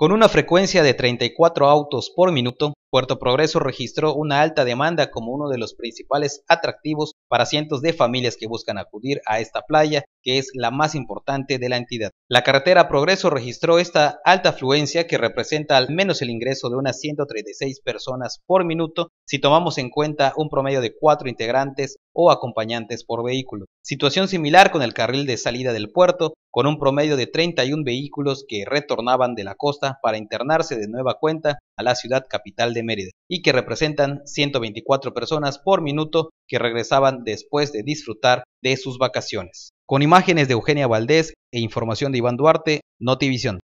Con una frecuencia de 34 autos por minuto, Puerto Progreso registró una alta demanda como uno de los principales atractivos para cientos de familias que buscan acudir a esta playa, que es la más importante de la entidad. La carretera Progreso registró esta alta afluencia que representa al menos el ingreso de unas 136 personas por minuto si tomamos en cuenta un promedio de 4 integrantes o acompañantes por vehículo. Situación similar con el carril de salida del puerto, con un promedio de 31 vehículos que retornaban de la costa para internarse de nueva cuenta a la ciudad capital de Mérida, y que representan 124 personas por minuto que regresaban después de disfrutar de sus vacaciones. Con imágenes de Eugenia Valdés e información de Iván Duarte, Notivision.